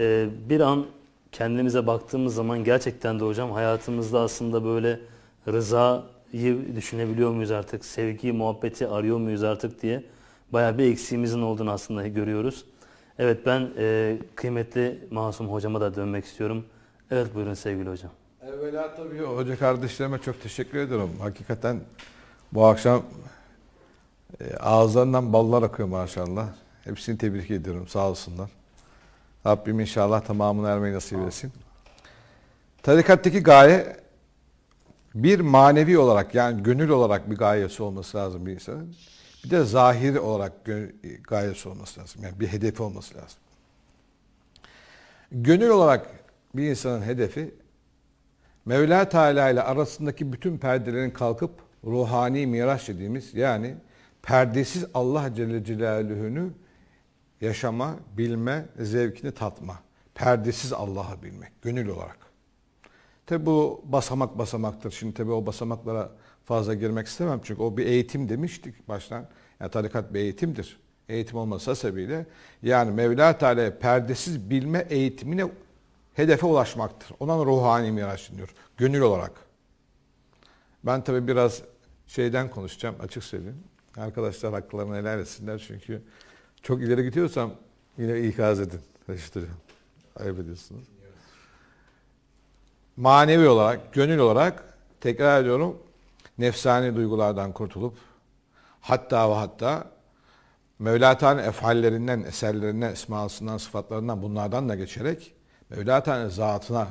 e, bir an kendimize baktığımız zaman gerçekten de hocam hayatımızda aslında böyle rızayı düşünebiliyor muyuz artık? Sevgi, muhabbeti arıyor muyuz artık diye bayağı bir eksiğimizin olduğunu aslında görüyoruz. Evet ben e, kıymetli Masum hocama da dönmek istiyorum. Evet buyurun sevgili hocam. Evvela tabii hoca kardeşlerime çok teşekkür ediyorum. Hakikaten bu akşam e, ağızlarından ballar akıyor maşallah. Hepsini tebrik ediyorum sağ olsunlar. Rabbim inşallah tamamını ermeyi nasip etsin. Tarikattaki gaye bir manevi olarak yani gönül olarak bir gayesi olması lazım bir insanın. Bir de zahir olarak gayesi olması lazım. Yani bir hedefi olması lazım. Gönül olarak bir insanın hedefi Mevla Teala ile arasındaki bütün perdelerin kalkıp ruhani miras dediğimiz yani perdesiz Allah Celle Celaluhu'nu yaşama, bilme, zevkini tatma. Perdesiz Allah'ı bilmek, gönül olarak. Tabi bu basamak basamaktır. Şimdi tabi o basamaklara fazla girmek istemem. Çünkü o bir eğitim demiştik baştan. Yani tarikat bir eğitimdir. Eğitim olmasa sebebiyle yani Mevla Teala perdesiz bilme eğitimine hedefe ulaşmaktır. Ona ruhani miraç deniyor. Gönül olarak. Ben tabi biraz şeyden konuşacağım açık söyleyeyim. Arkadaşlar haklarını helal etsinler çünkü çok ileri gidiyorsam yine ikaz edin. Reşit Ayıp ediyorsunuz. Manevi olarak, gönül olarak tekrar ediyorum nefsani duygulardan kurtulup hatta ve hatta Mevlata'nın efallerinden, eserlerinden, esmasından, sıfatlarından bunlardan da geçerek Mevlata'nın zatına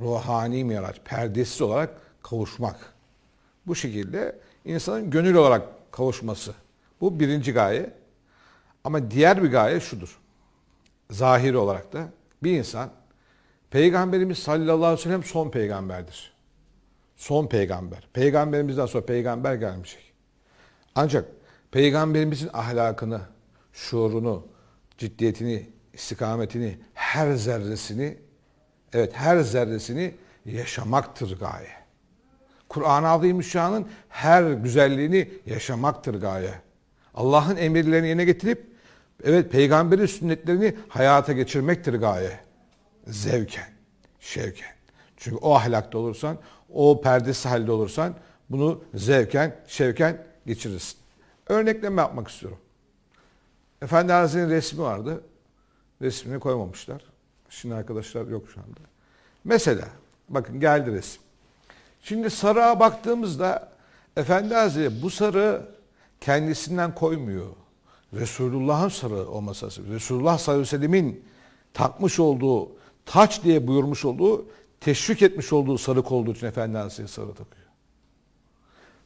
ruhani miraç, perdesiz olarak kavuşmak. Bu şekilde insanın gönül olarak kavuşması. Bu birinci gaye. Ama diğer bir gaye şudur. Zahiri olarak da bir insan Peygamberimiz sallallahu aleyhi ve sellem son peygamberdir. Son peygamber. Peygamberimizden sonra peygamber gelmeyecek. Ancak peygamberimizin ahlakını, şuurunu, ciddiyetini, istikametini, her zerresini, evet her zerresini yaşamaktır gaye. Kur'an-ı Azimüşşan'ın her güzelliğini yaşamaktır gaye. Allah'ın emirlerini yerine getirip Evet peygamberin sünnetlerini hayata geçirmektir gaye. Zevken, şevken. Çünkü o ahlakta olursan, o perdesi halde olursan bunu zevken, şevken geçirirsin. Örnekleme yapmak istiyorum. Efendi Hazretleri'nin resmi vardı. Resmini koymamışlar. Şimdi arkadaşlar yok şu anda. Mesela bakın geldi resim. Şimdi sarığa baktığımızda Efendi Hazretleri bu sarı kendisinden koymuyor. Resulullah'ın sarı olması lazım. Resulullah sallallahu aleyhi ve sellemin takmış olduğu, taç diye buyurmuş olduğu, teşvik etmiş olduğu sarık olduğu için Efendi Hazretleri sarı takıyor.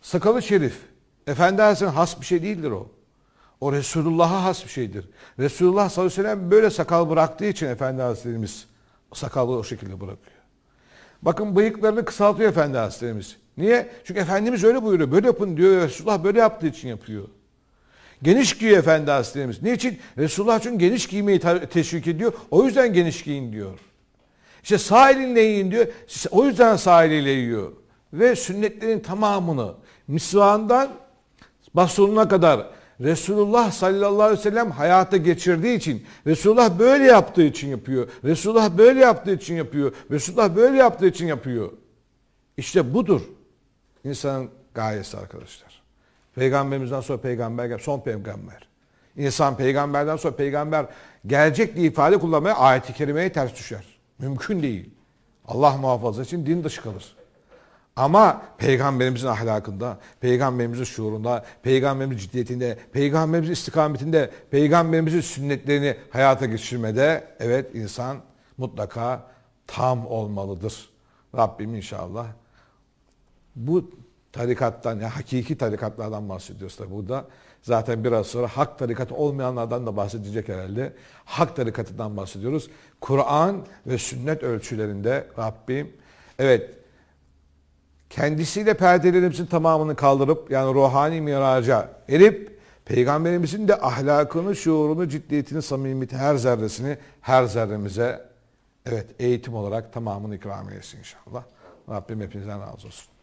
Sakalı şerif. Efendi Hazretleri has bir şey değildir o. O Resulullah'a has bir şeydir. Resulullah sallallahu aleyhi ve sellem böyle sakal bıraktığı için Efendi Hazretlerimiz sakalı o şekilde bırakıyor. Bakın bıyıklarını kısaltıyor Efendi Hazretlerimiz. Niye? Çünkü Efendimiz öyle buyuruyor. Böyle yapın diyor. Resulullah böyle yaptığı için yapıyor. Geniş giy efendi hasretimiz. Niçin? Resulullah çünkü geniş giymeyi teşvik ediyor. O yüzden geniş giyin diyor. İşte sağ elinle yiyin diyor. O yüzden sağ eliyle yiyor. Ve sünnetlerin tamamını misvağından basuluna kadar Resulullah sallallahu aleyhi ve sellem hayata geçirdiği için, Resulullah böyle yaptığı için yapıyor. Resulullah böyle yaptığı için yapıyor. Resulullah böyle yaptığı için yapıyor. İşte budur insanın gayesi arkadaşlar. Peygamberimizden sonra peygamber son peygamber. İnsan peygamberden sonra peygamber gelecek diye ifade kullanmaya ayeti kerimeye ters düşer. Mümkün değil. Allah muhafaza için din dışı kalır. Ama peygamberimizin ahlakında, peygamberimizin şuurunda, peygamberimizin ciddiyetinde, peygamberimizin istikametinde, peygamberimizin sünnetlerini hayata geçirmede evet insan mutlaka tam olmalıdır. Rabbim inşallah bu tarikattan, yani hakiki tarikatlardan bahsediyoruz tabi burada. Zaten biraz sonra hak tarikatı olmayanlardan da bahsedecek herhalde. Hak tarikatından bahsediyoruz. Kur'an ve sünnet ölçülerinde Rabbim, evet kendisiyle perdelerimizin tamamını kaldırıp yani ruhani miraca erip Peygamberimizin de ahlakını, şuurunu, ciddiyetini, samimiyeti her zerresini her zerremize evet eğitim olarak tamamını ikram eylesin inşallah. Rabbim hepinizden razı olsun.